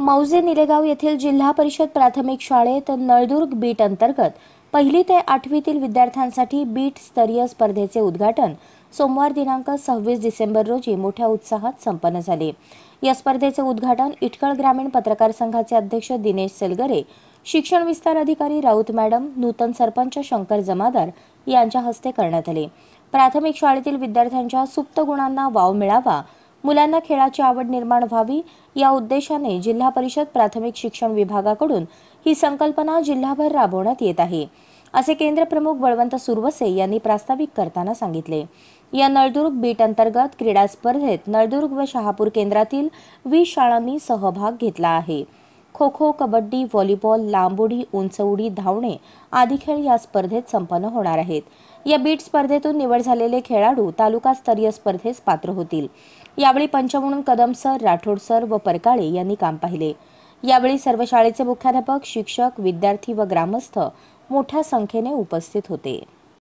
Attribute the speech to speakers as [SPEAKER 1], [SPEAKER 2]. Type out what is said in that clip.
[SPEAKER 1] मौजे निलेगाव येथील जिल्हा परिषद
[SPEAKER 2] प्राथमिक शाळेत नळदुर्ग बीट अंतर्गत पहिली ते आठवीतील विद्यार्थ्यांसाठी बीट स्तरीय स्पर्धेचे उद्घाटन सोमवार दिनांक सव्वीस डिसेंबर रोजी मोठ्या उत्साहात संपन्न झाले या स्पर्धेचे उद्घाटन इटकळ ग्रामीण पत्रकार संघाचे अध्यक्ष दिनेश सेलगरे शिक्षण विस्तार अधिकारी राऊत मॅडम नूतन सरपंच शंकर जमादार यांच्या हस्ते करण्यात आले प्राथमिक शाळेतील विद्यार्थ्यांच्या सुप्त गुणांना वाव मिळावा मुलांना खेळाची आवड निर्माण व्हावी या उद्देशाने जिल्हा परिषद प्राथमिक शिक्षण विभागाकडून ही संकल्पना जिल्हाभर राबवण्यात येत आहे असे केंद्र प्रमुख बळवंत सुरवसे यांनी प्रास्ताविक करताना सांगितले या नळदुर्ग बीट अंतर्गत क्रीडा स्पर्धेत नळदुर्ग व शहापूर केंद्रातील वीस शाळांनी सहभाग घेतला आहे खो खो कबड्डी व्हॉलीबॉल उंच उडी धावणे आदी खेळ या स्पर्धेत संपन्न होणार आहेत या बीट स्पर्धेतून निवड झालेले खेळाडू तालुका स्तरीय स्पर्धेस पात्र होतील यावेळी पंच म्हणून कदम सर राठोड सर व परकाळे यांनी काम पाहिले यावेळी सर्व शाळेचे मुख्याध्यापक शिक्षक विद्यार्थी व ग्रामस्थ मोठ्या संख्येने उपस्थित होते